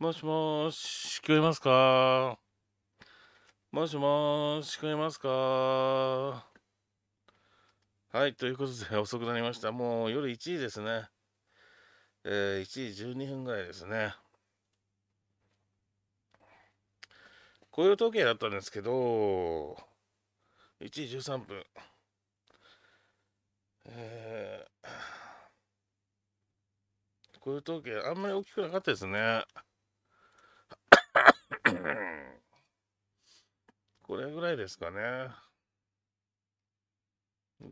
もしもし、聞こえますかもしもし、聞こえますかはい、ということで 遅くなりました。もう夜1時ですね。えー、1時12分ぐらいですね。雇用統計だったんですけど、1時13分。えー、雇用統計、あんまり大きくなかったですね。これぐらいですかね。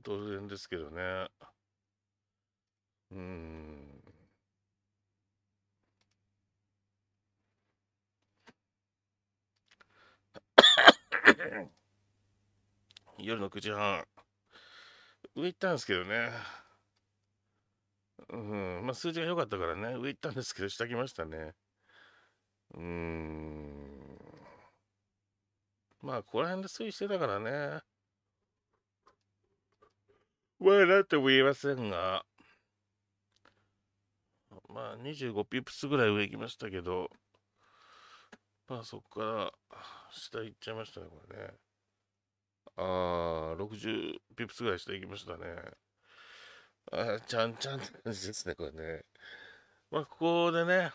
当然ですけどね。うん。夜の9時半。上行ったんですけどね。うん。まあ、数字が良かったからね、上行ったんですけど、下来ましたね。うん。まあ、ここら辺で推移してたからね。まあ、なんとも言えませんが、まあ、25ピップスぐらい上行きましたけど、まあ、そこから下行っちゃいましたね、これね。ああ、60ピップスぐらい下行きましたね。あちゃんちゃんって感じですね、これね。まあ、ここでね、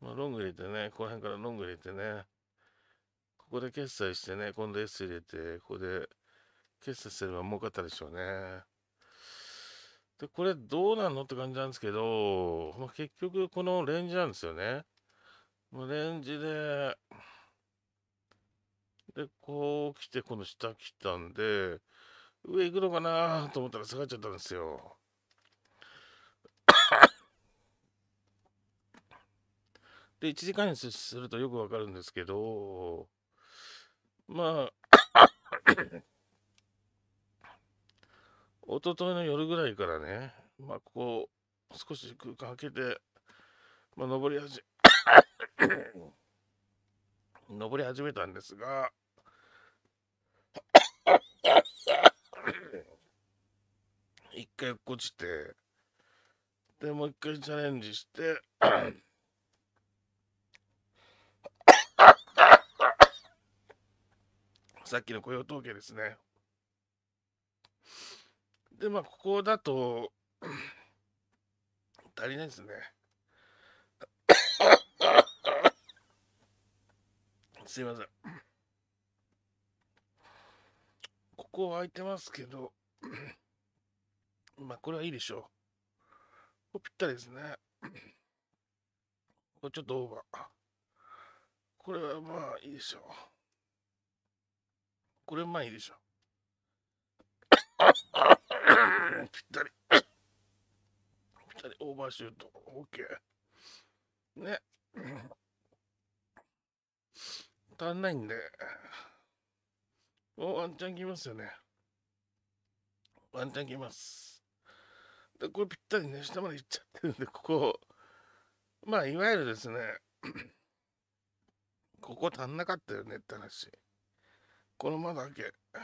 まあ、ロング入れてね、この辺からロング入れてね、ここで決済してね、今度 S 入れて、ここで決済すれば儲かったでしょうね。で、これどうなんのって感じなんですけど、まあ、結局このレンジなんですよね。まあ、レンジで、で、こう来て、この下来たんで、上行くのかなと思ったら下がっちゃったんですよ。で1時間にするとよくわかるんですけどまあ 一昨日の夜ぐらいからね、まあ、ここ少し空間空けて、まあ、登り始め 登り始めたんですが一回落っこちてでもう一回チャレンジしてさっきの雇用統計ですね。で、まあ、ここだと、足りないですね。すいません。ここ空いてますけど、まあ、これはいいでしょう。ここぴったりですね。これちょっとオーバー。これはまあいいでしょう。これ前でしょ ぴったりぴったりオーバーシュート OK ね足んないんでおワンチャンきますよねワンチャンきますでこれぴったりね下までいっちゃってるんでここまあいわゆるですねここ足んなかったよねって話このまだけ、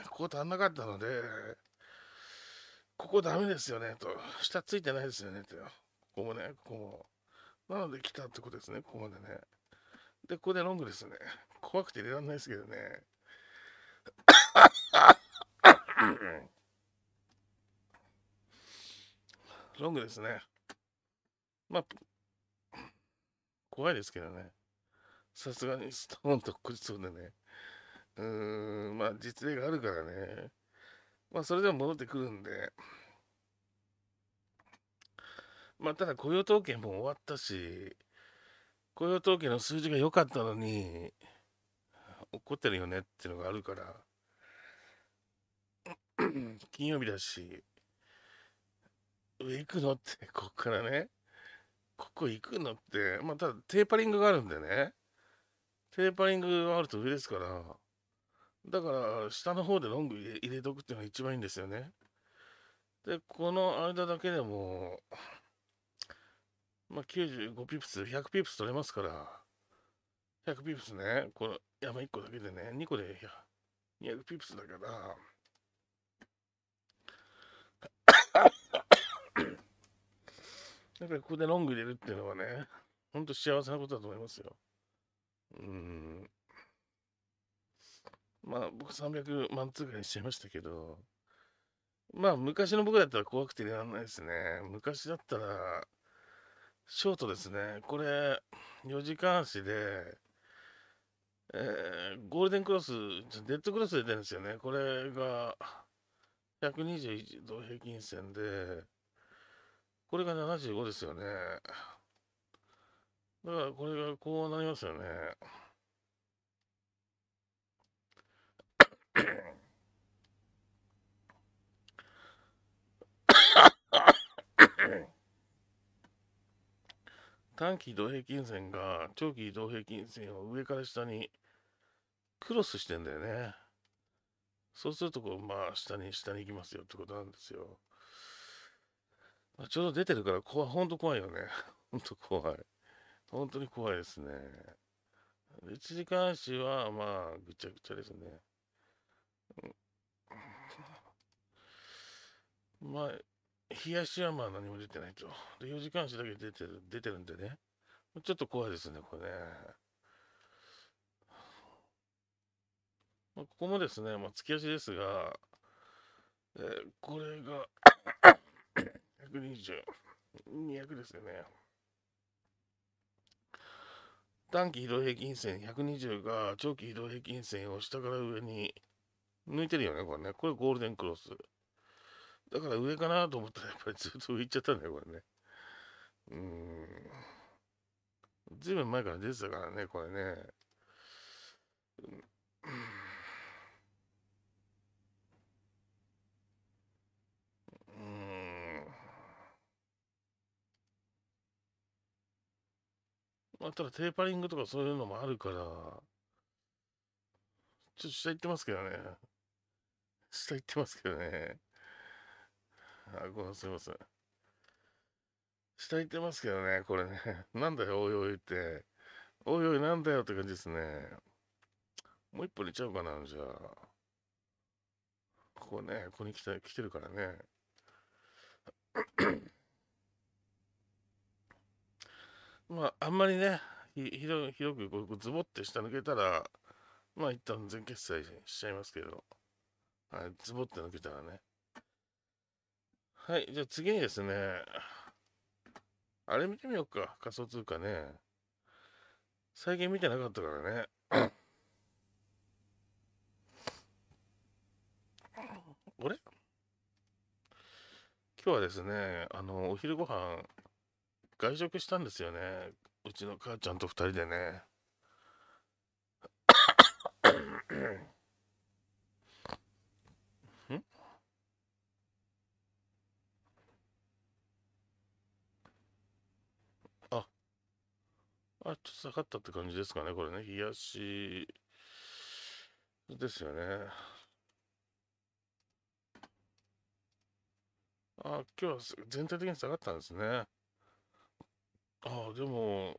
ここ足んなかったので、ここダメですよね、と。下ついてないですよね、と。ここもね、ここも。なので来たってことですね、ここまでね。で、ここでロングですね。怖くて入れられないですけどね。ロングですね。まあ、怖いですけどね。さすがにストーンとくりそうでね。うんまあ実例があるからねまあそれでも戻ってくるんでまあただ雇用統計も終わったし雇用統計の数字が良かったのに怒ってるよねっていうのがあるから 金曜日だし上行くのってこっからねここ行くのってまあただテーパリングがあるんでねテーパリングがあると上ですからだから、下の方でロング入れ入れとくっていうのが一番いいんですよね。で、この間だけでも、まあ、95ピプス、100ピプス取れますから、100ピプスね、この山1個だけでね、2個で200ピプスだから、だからここでロング入れるっていうのはね、ほんと幸せなことだと思いますよ。うん。まあ僕300万通ぐらいしちゃいましたけど、まあ昔の僕だったら怖くてやらないですね。昔だったら、ショートですね。これ、4時間足で、えー、ゴールデンクロス、デッドクロスで出るんですよね。これが、121度平均線で、これが75ですよね。だからこれがこうなりますよね。短期移動平均線が長期移動平均線を上から下にクロスしてんだよね。そうするとこう、まあ、下に下に行きますよってことなんですよ。まあ、ちょうど出てるから怖ほんと怖いよね。ほんと怖い。本当に怖いですね。1時間足は、まあ、ぐちゃぐちゃですね。まあ、冷や山は何も出てないと。で、4時間足だけ出てる、出てるんでね。ちょっと怖いですね、これね。まあ、ここもですね、まあ、突き足ですが、えー、これが120、200ですよね。短期移動平均線120が長期移動平均線を下から上に抜いてるよね、これね。これゴールデンクロス。だから上かなと思ったらやっぱりずっと浮いちゃったんだよ、これね。うん。ずいぶん前から出てたからね、これね。うん。まあ、ただテーパリングとかそういうのもあるから、ちょっと下行ってますけどね。下行ってますけどね。あごすいません下行ってますけどねこれね なんだよおいおいっておいおいなんだよって感じですねもう一本行っちゃうかなじゃあここねここに来て来てるからね まああんまりねひどひどくこうズボって下抜けたらまあ一旦全決済しちゃいますけど、はい、ズボって抜けたらねはい、じゃあ次にですね、あれ見てみようか、仮想通貨ね。最近見てなかったからね。あれ今日はですね、あの、お昼ご飯外食したんですよね。うちの母ちゃんと2人でね。あ、ちょっと下がったって感じですかね、これね。冷やしですよね。あ、今日は全体的に下がったんですね。あ、でも、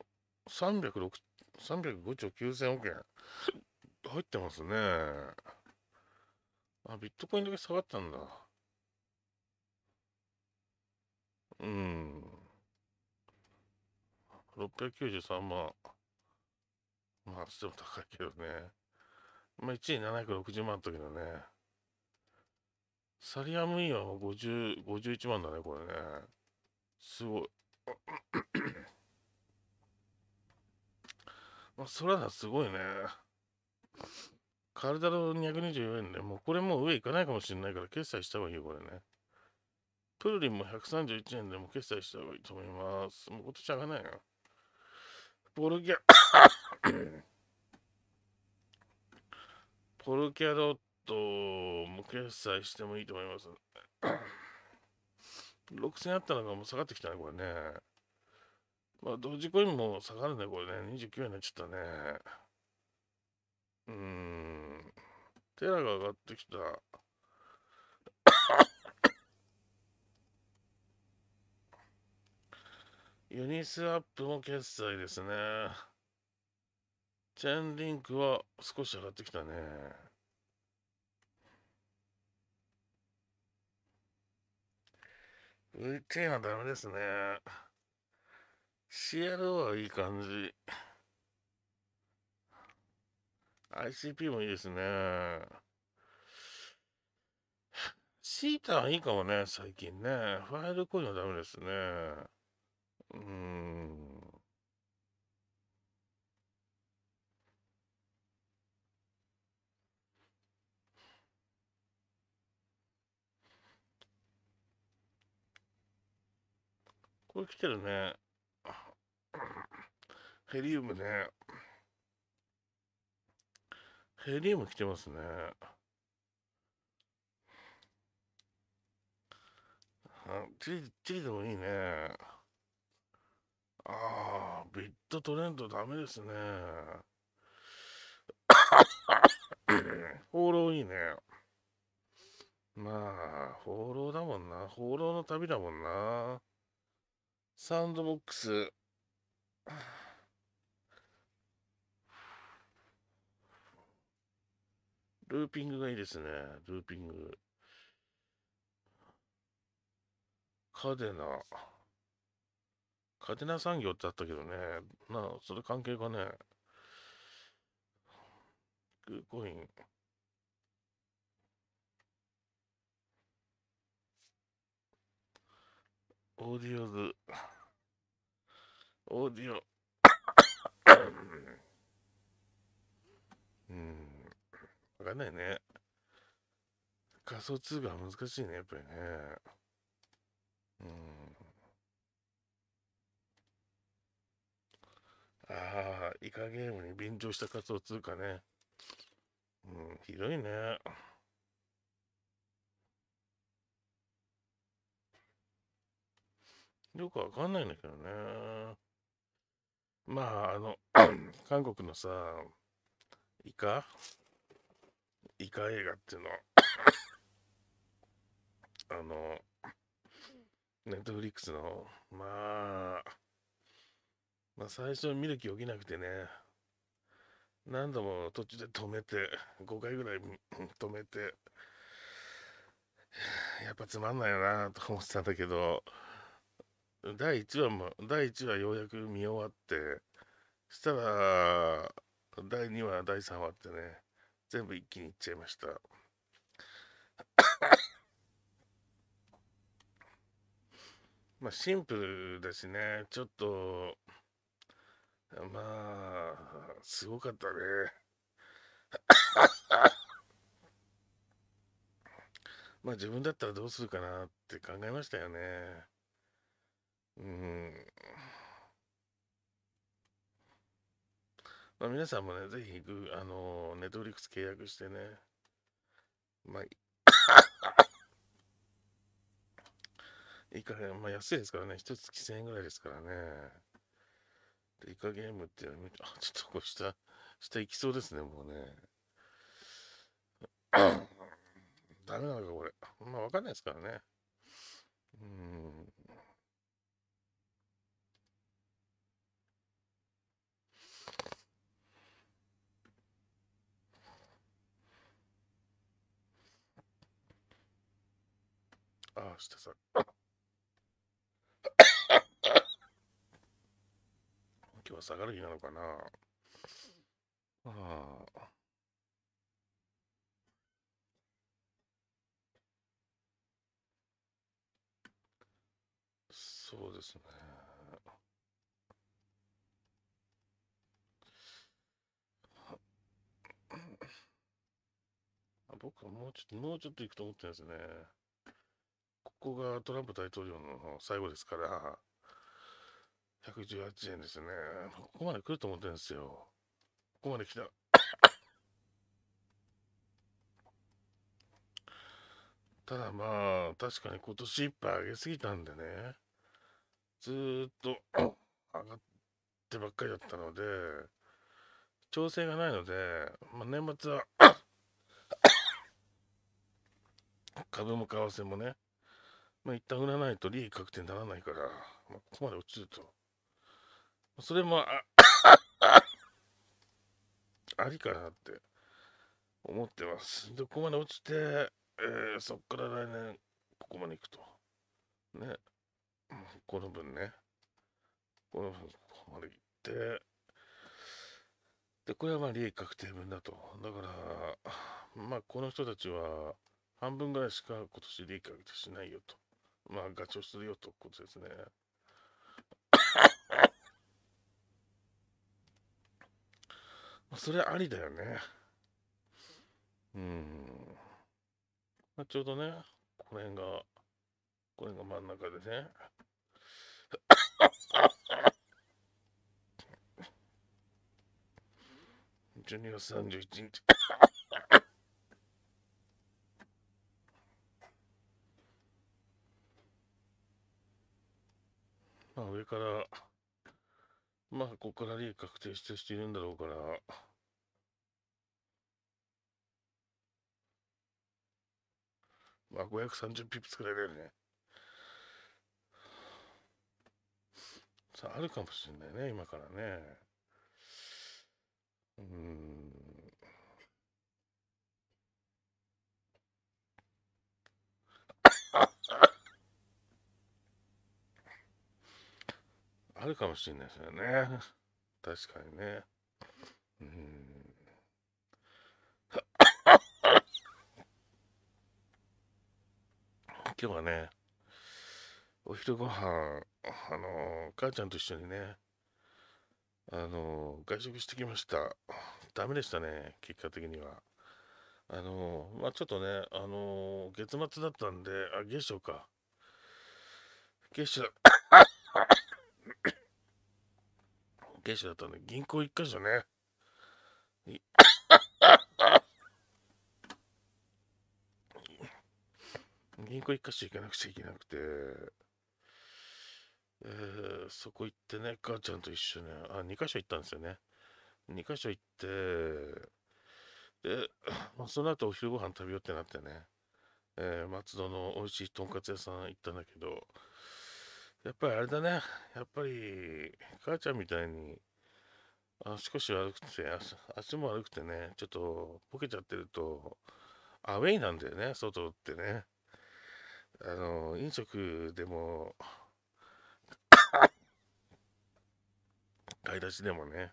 306、305兆9000億円入ってますね。あ、ビットコインだけ下がったんだ。うん。693万。まあ、しも高いけどね。まあ、1位760万の時のね。サリアムインは5 1万だね、これね。すごい。まあ、それはすごいね。カルダロ224円ね。もうこれもう上行かないかもしれないから決済した方がいいよ、これね。プルリンも131円でも決済した方がいいと思います。もう今年上がらないよ。ポルキャ、ポルキャドットも決済してもいいと思います。6000 あったのがもう下がってきたね、これね。まあ、同時コインも下がるね、これね。29円になっちゃったね。うーん。テラが上がってきた。ユニスワップも決済ですね。チェーンリンクは少し上がってきたね。v ンはダメですね。c l o はいい感じ。ICP もいいですね。シータはいいかもね、最近ね。ファイルコインはダメですね。うん。これ来てるね。ヘリウムね。ヘリウム来てますね。あチリ、チリでもいいね。ああ、ビットトレンドダメですね。放浪いいね。まあ、放浪だもんな。放浪の旅だもんな。サンドボックス。ルーピングがいいですね。ルーピング。カデナ。カテナ産業ってあったけどね、なあ、それ関係がね。グーコイン。オーディオズ。オーディオ。うん。わかんないね。仮想通貨は難しいね、やっぱりね。うん。ああ、イカゲームに便乗した仮想通貨ね。うん、ひどいね。よくわかんないんだけどね。まあ、あの、韓国のさ、イカイカ映画っていうのあの、ネットフリックスの、まあ、まあ、最初見る気起きなくてね何度も途中で止めて5回ぐらい止めてやっぱつまんないよなと思ってたんだけど第1話も第1話ようやく見終わってしたら第2話第3話ってね全部一気にいっちゃいましたまあシンプルだしねちょっとまあ、すごかったね。まあ自分だったらどうするかなって考えましたよね。うん。まあ皆さんもね、ぜひ、あの、ネットフリックス契約してね。まあ、いいか、まあ安いですからね。一月1000円ぐらいですからね。イカゲームってやめて、あ、ちょっとこう下、下行きそうですね、もうね。ダメなのか、これ。まあ、わかんないですからね。うん。あ、下さ。は下がる気なのかなああ。そうですね。僕はもうちょっと、もうちょっと行くと思ってるんですね。ここがトランプ大統領の最後ですから、118円ですね。ここまで来ると思ってるんですよ。ここまで来た。ただまあ、確かに今年いっぱい上げすぎたんでね、ずっと 上がってばっかりだったので、調整がないので、まあ、年末は 株も為替もね、まあ、一旦売らないと利益確定にならないから、まあ、ここまで落ちると。それもあ ありかなって思ってます。で、ここまで落ちて、えー、そこから来年、ここまで行くと。ね。この分ね。この分、ここまで行って、で、これはまあ利益確定分だと。だから、まあ、この人たちは、半分ぐらいしか今年利益確定しないよと。まあ、ガチョウするよということですね。まあ、それありだよね。うん。まあ、ちょうどね、この辺が、この辺が真ん中でね。12月31日まあ上からまあ、ここから利益確定しているんだろうから、まあ、530ピップスくらいだよね。さあ、あるかもしれないね、今からね。うん。るかもしれないですよね。確かにね。うん。今日はね、お昼ご飯、あの、母ちゃんと一緒にね、あの、外食してきました。ダメでしたね、結果的には。あの、まあ、ちょっとね、あの、月末だったんで、あ、月初か。月初 h 経者だったんで、銀行一箇所ね。銀行一箇所行かなくちゃいけなくて、えー、そこ行ってね、母ちゃんと一緒に、あ、二箇所行ったんですよね。二箇所行って、で、まあ、その後お昼ご飯食べようってなってね、えー、松戸の美味しいとんかつ屋さん行ったんだけど、やっぱりあれだね、やっぱり、母ちゃんみたいに、あ少し悪くて足、足も悪くてね、ちょっとボケちゃってると、アウェイなんだよね、外ってね。あの、飲食でも、買い出しでもね、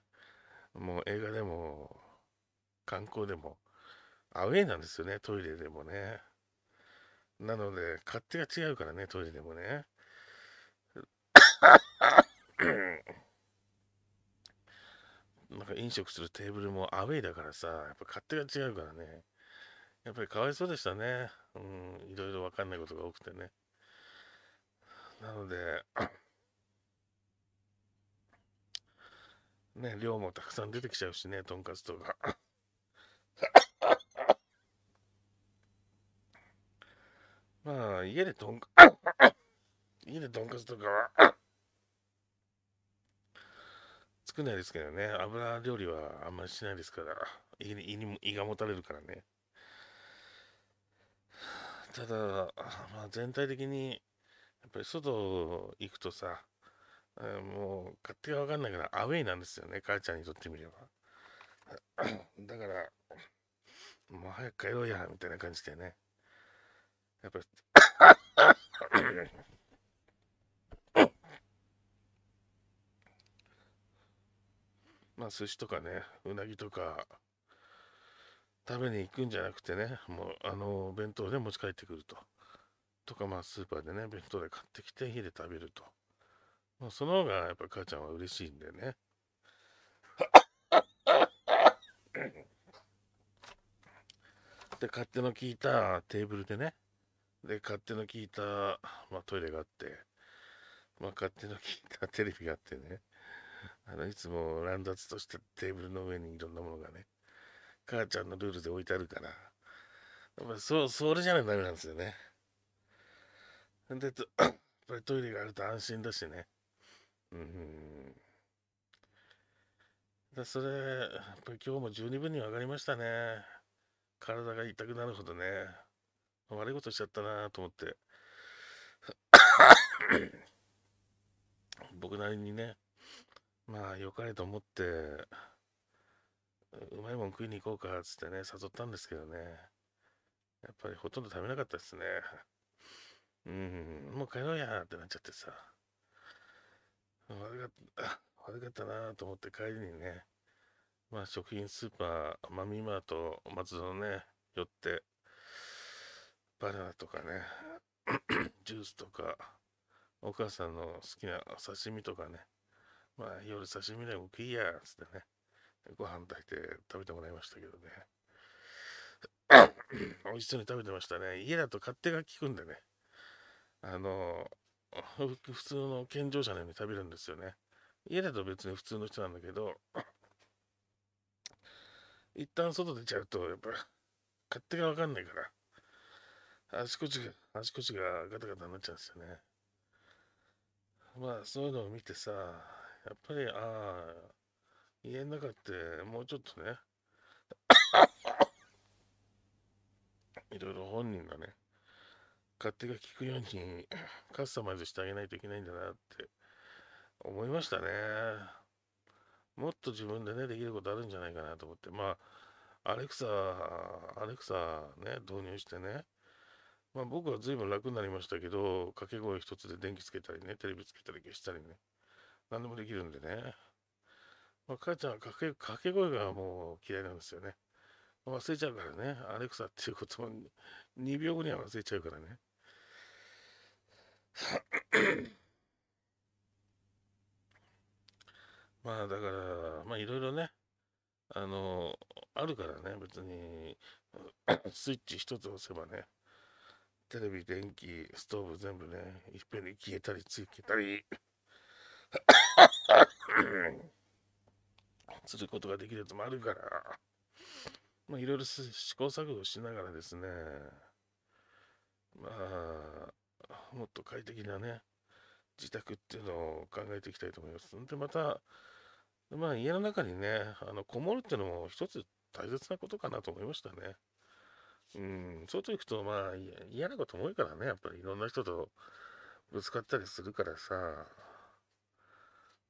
もう映画でも、観光でも、アウェイなんですよね、トイレでもね。なので、勝手が違うからね、トイレでもね。なんか飲食するテーブルもアウェイだからさ、やっぱ勝手が違うからね。やっぱりかわいそうでしたね。うん、いろいろ分かんないことが多くてね。なので、ね、量もたくさん出てきちゃうしね、とんかつとか。まあ、家でとんか、家でとんかつとかは作んないですけどね、油料理はあんまりしないですから、胃に胃に胃がもたれるからね。ただ、まあ、全体的に、やっぱり外行くとさ、もう勝手が分かんないからアウェイなんですよね、母ちゃんにとってみれば。だから、もう早く帰ろうや、みたいな感じでね。やっぱり。まあ寿司とかねうなぎとか食べに行くんじゃなくてねもうあの弁当で持ち帰ってくるととかまあスーパーでね弁当で買ってきて家で食べると、まあ、その方がやっぱ母ちゃんは嬉しいんでね で勝手の利いたテーブルでねで勝手の利いた、まあ、トイレがあって、まあ、勝手の利いたテレビがあってねあのいつも乱雑としたテーブルの上にいろんなものがね母ちゃんのルールで置いてあるからやっぱそそれじゃないとダメなんですよねでやっぱりトイレがあると安心だしねうんだそれやっぱり今日も十二分に上かりましたね体が痛くなるほどね悪いことしちゃったなと思って 僕なりにねまあ、良かれと思って、うまいもん食いに行こうか、つってね、誘ったんですけどね。やっぱりほとんど食べなかったですね。うん、もう帰ろうやってなっちゃってさ。悪かった、悪かったなと思って帰りにね、まあ食品スーパー、マミマート、松戸のね、寄って、バナナとかね、ジュースとか、お母さんの好きな刺身とかね、まあ、夜刺身でも食いや、つってね。ご飯炊いて食べてもらいましたけどね。美味しそうに食べてましたね。家だと勝手が利くんでね。あの、普通の健常者のように食べるんですよね。家だと別に普通の人なんだけど、一旦外出ちゃうと、やっぱ、勝手がわかんないから、足腰が、足腰がガタガタになっちゃうんですよね。まあ、そういうのを見てさ、やっぱり、ああ、家の中ってもうちょっとね、いろいろ本人がね、勝手が利くように カスタマイズしてあげないといけないんだなって思いましたね。もっと自分でね、できることあるんじゃないかなと思って。まあ、アレクサ、アレクサね、導入してね。まあ僕は随分楽になりましたけど、掛け声一つで電気つけたりね、テレビつけたり消したりね。何でもできるんでね。まあ、母ちゃんは掛け掛け声がもう嫌いなんですよね。忘れちゃうからね。アレクサっていうことも2秒後には忘れちゃうからね。まあだから、まあいろいろね、あの、あるからね、別に、スイッチ一つ押せばね、テレビ、電気、ストーブ全部ね、いっぺんに消えたり、つい消えたり。す ることができるやつもあるから、まあ、いろいろ試行錯誤しながらですね、まあ、もっと快適なね、自宅っていうのを考えていきたいと思います。で、また、まあ、家の中にね、あのこもるっていうのも一つ大切なことかなと思いましたね。うん、外行くと、まあ、嫌なことも多いからね、やっぱりいろんな人とぶつかったりするからさ、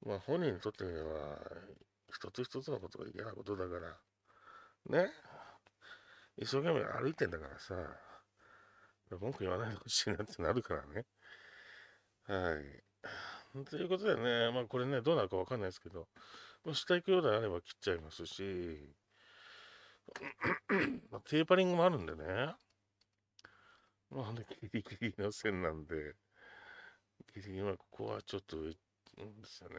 まあ本人にとってみれば、一つ一つのことが嫌なことだから、ね一生懸命歩いてんだからさ、文句言わないでほしいなってなるからね。はい。ということでね、まあこれね、どうなるかわかんないですけど、もう下行くようであれば切っちゃいますし、まあ、テーパリングもあるんでね、まあね、ギリギリの線なんで、ギリギリはここはちょっと上うんですよね。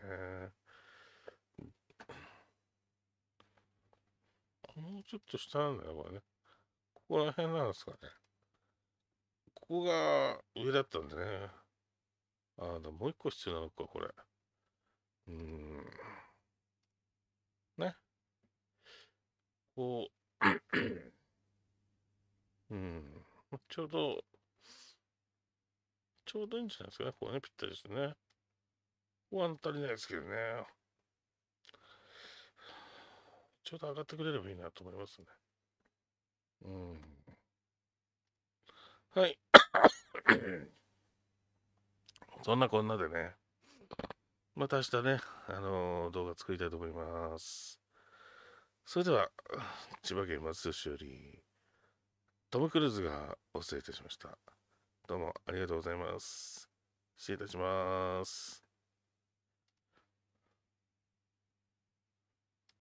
もうちょっと下なんだよ、これね。ここら辺なんですかね。ここが上だったんでね。ああ、でももう一個必要なのか、これ。うん。ね。こう。うん。ちょうど、ちょうどいいんじゃないですかね。ここね、ぴったりですね。不安足りないですけどね。ちょうど上がってくれればいいなと思いますね。うん。はい。そんなこんなでね。また明日ね、あのー、動画作りたいと思います。それでは、千葉県松戸市より、トム・クルーズがお伝えいたしました。どうもありがとうございます。失礼いたします。